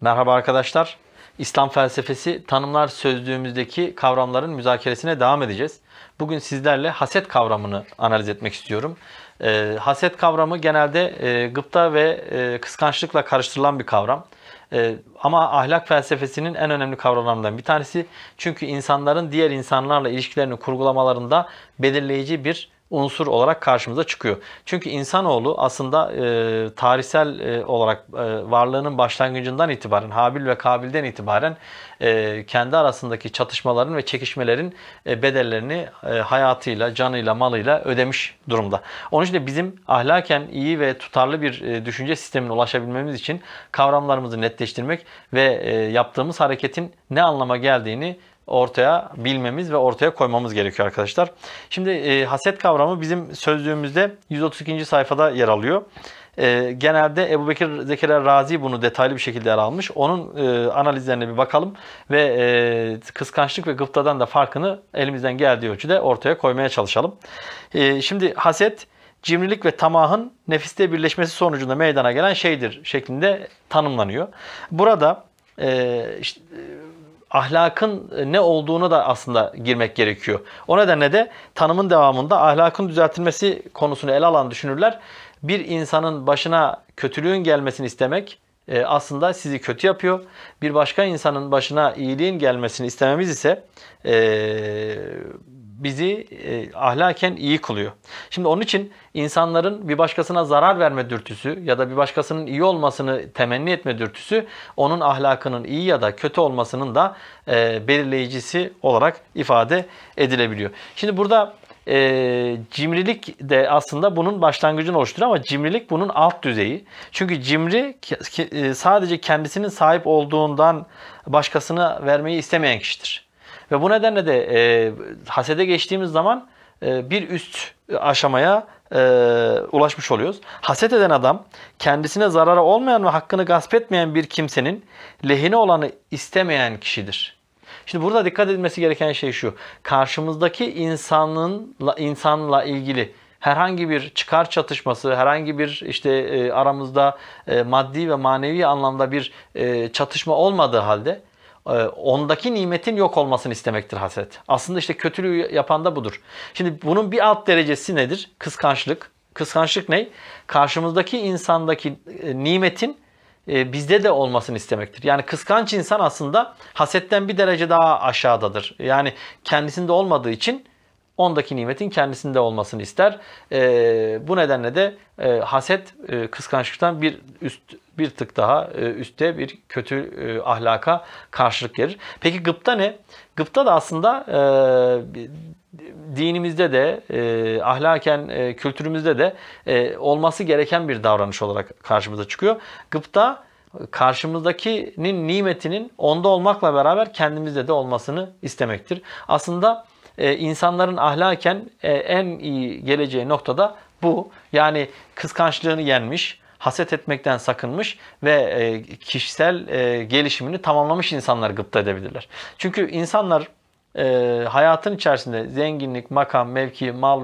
Merhaba arkadaşlar. İslam felsefesi tanımlar sözlüğümüzdeki kavramların müzakeresine devam edeceğiz. Bugün sizlerle haset kavramını analiz etmek istiyorum. E, haset kavramı genelde e, gıpta ve e, kıskançlıkla karıştırılan bir kavram. E, ama ahlak felsefesinin en önemli kavramlarından bir tanesi. Çünkü insanların diğer insanlarla ilişkilerini kurgulamalarında belirleyici bir unsur olarak karşımıza çıkıyor. Çünkü insanoğlu aslında e, tarihsel e, olarak e, varlığının başlangıcından itibaren Habil ve Kabil'den itibaren e, kendi arasındaki çatışmaların ve çekişmelerin e, bedellerini e, hayatıyla, canıyla, malıyla ödemiş durumda. Onun için de bizim ahlaken iyi ve tutarlı bir e, düşünce sistemine ulaşabilmemiz için kavramlarımızı netleştirmek ve e, yaptığımız hareketin ne anlama geldiğini ortaya bilmemiz ve ortaya koymamız gerekiyor arkadaşlar. Şimdi e, haset kavramı bizim sözlüğümüzde 132. sayfada yer alıyor. E, genelde Ebu Bekir Zekeriya Razi bunu detaylı bir şekilde yer almış. Onun e, analizlerine bir bakalım ve e, kıskançlık ve gıptadan da farkını elimizden geldiği ölçüde ortaya koymaya çalışalım. E, şimdi haset cimrilik ve tamahın nefiste birleşmesi sonucunda meydana gelen şeydir şeklinde tanımlanıyor. Burada e, işte, ahlakın e, ne olduğunu da aslında girmek gerekiyor. O nedenle de tanımın devamında ahlakın düzeltilmesi konusunu ele alan düşünürler bir insanın başına kötülüğün gelmesini istemek e, aslında sizi kötü yapıyor. Bir başka insanın başına iyiliğin gelmesini istememiz ise e, bizi e, ahlaken iyi kılıyor. Şimdi onun için insanların bir başkasına zarar verme dürtüsü ya da bir başkasının iyi olmasını temenni etme dürtüsü onun ahlakının iyi ya da kötü olmasının da e, belirleyicisi olarak ifade edilebiliyor. Şimdi burada e, cimrilik de aslında bunun başlangıcını oluşturuyor ama cimrilik bunun alt düzeyi. Çünkü cimri e, sadece kendisinin sahip olduğundan başkasına vermeyi istemeyen kişidir. Ve bu nedenle de e, hasede geçtiğimiz zaman e, bir üst aşamaya e, ulaşmış oluyoruz. Haset eden adam kendisine zarara olmayan ve hakkını gasp etmeyen bir kimsenin lehine olanı istemeyen kişidir. Şimdi burada dikkat edilmesi gereken şey şu. Karşımızdaki insanın insanla ilgili herhangi bir çıkar çatışması, herhangi bir işte e, aramızda e, maddi ve manevi anlamda bir e, çatışma olmadığı halde e, ondaki nimetin yok olmasını istemektir haset. Aslında işte kötülüğü yapan da budur. Şimdi bunun bir alt derecesi nedir? Kıskançlık. Kıskançlık ne? Karşımızdaki insandaki e, nimetin e, bizde de olmasını istemektir. Yani kıskanç insan aslında hasetten bir derece daha aşağıdadır. Yani kendisinde olmadığı için ondaki nimetin kendisinde olmasını ister. bu nedenle de haset kıskançlıktan bir üst bir tık daha e, üstte bir kötü e, ahlaka karşılık verir. Peki gıpta ne? Gıpta da aslında e, dinimizde de e, ahlaken e, kültürümüzde de e, olması gereken bir davranış olarak karşımıza çıkıyor. Gıpta karşımızdakinin nimetinin onda olmakla beraber kendimizde de olmasını istemektir. Aslında e, insanların ahlaken e, en iyi geleceği noktada bu. Yani kıskançlığını yenmiş, haset etmekten sakınmış ve e, kişisel e, gelişimini tamamlamış insanlar gıpta edebilirler. Çünkü insanlar e, hayatın içerisinde zenginlik, makam, mevki, mal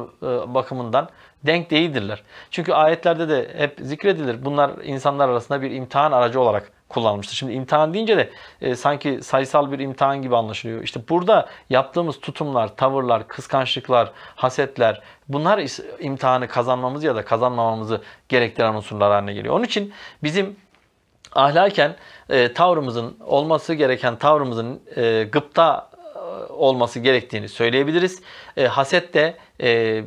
bakımından denk değildirler. Çünkü ayetlerde de hep zikredilir. Bunlar insanlar arasında bir imtihan aracı olarak kullanmıştır. Şimdi imtihan deyince de e, sanki sayısal bir imtihan gibi anlaşılıyor. İşte burada yaptığımız tutumlar, tavırlar, kıskançlıklar, hasetler bunlar imtihanı kazanmamızı ya da kazanmamamızı gerektiren unsurlar haline geliyor. Onun için bizim ahlaken e, tavrımızın olması gereken tavrımızın e, gıpta olması gerektiğini söyleyebiliriz. E, haset de e,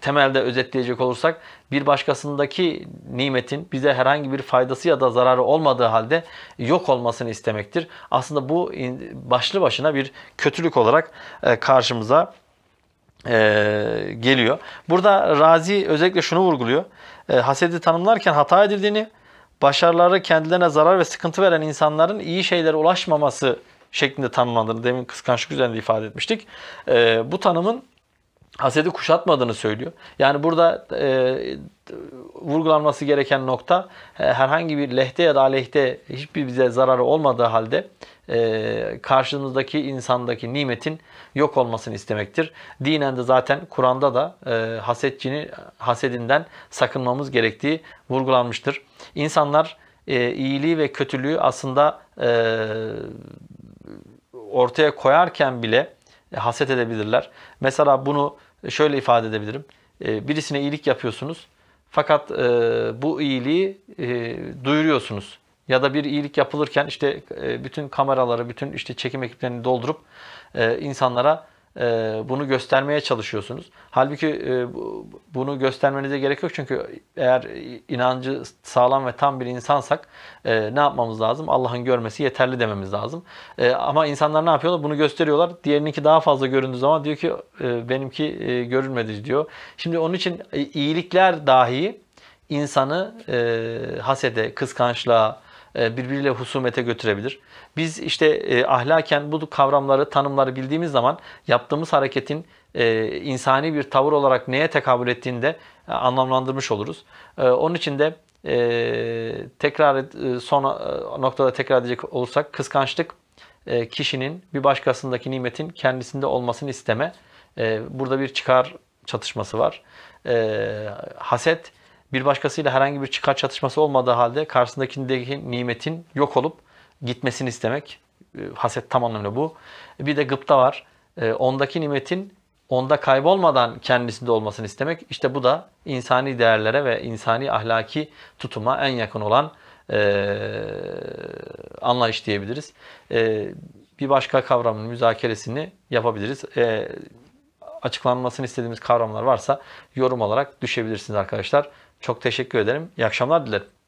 temelde özetleyecek olursak bir başkasındaki nimetin bize herhangi bir faydası ya da zararı olmadığı halde yok olmasını istemektir. Aslında bu başlı başına bir kötülük olarak e, karşımıza e, geliyor. Burada Razi özellikle şunu vurguluyor. E, hasedi tanımlarken hata edildiğini, başarıları kendilerine zarar ve sıkıntı veren insanların iyi şeylere ulaşmaması şeklinde tanımlandığını demin kıskançlık üzerinde ifade etmiştik. E, bu tanımın hasedi kuşatmadığını söylüyor. Yani burada e, vurgulanması gereken nokta e, herhangi bir lehte ya da aleyhte hiçbir bize zararı olmadığı halde e, karşımızdaki insandaki nimetin yok olmasını istemektir. Dinen de zaten Kur'an'da da e, hasetçinin hasedinden sakınmamız gerektiği vurgulanmıştır. İnsanlar e, iyiliği ve kötülüğü aslında e, ortaya koyarken bile e, haset edebilirler. Mesela bunu şöyle ifade edebilirim. E, birisine iyilik yapıyorsunuz fakat e, bu iyiliği duyuruyorsunuz. Ya da bir iyilik yapılırken işte bütün kameraları, bütün işte çekim ekiplerini doldurup insanlara ee, bunu göstermeye çalışıyorsunuz. Halbuki e, bunu göstermenize gerek yok çünkü eğer inancı sağlam ve tam bir insansak e, ne yapmamız lazım? Allah'ın görmesi yeterli dememiz lazım. E, ama insanlar ne yapıyorlar? Bunu gösteriyorlar. Diğerininki daha fazla göründüğü zaman diyor ki benimki e, görülmedi diyor. Şimdi onun için iyilikler dahi insanı hasede, kıskançlığa, e, birbiriyle husumete götürebilir. Biz işte e, ahlaken bu kavramları, tanımları bildiğimiz zaman yaptığımız hareketin e, insani bir tavır olarak neye tekabül ettiğini de anlamlandırmış oluruz. onun için de tekrar son noktada tekrar edecek olursak kıskançlık kişinin bir başkasındaki nimetin kendisinde olmasını isteme. burada bir çıkar çatışması var. E, haset bir başkasıyla herhangi bir çıkar çatışması olmadığı halde karşısındakindeki nimetin yok olup gitmesini istemek. E, haset tam anlamıyla bu. Bir de gıpta var. E, ondaki nimetin onda kaybolmadan kendisinde olmasını istemek. İşte bu da insani değerlere ve insani ahlaki tutuma en yakın olan e, anlayış diyebiliriz. bir başka kavramın müzakeresini yapabiliriz. açıklanmasını istediğimiz kavramlar varsa yorum olarak düşebilirsiniz arkadaşlar. Çok teşekkür ederim. İyi akşamlar dilerim.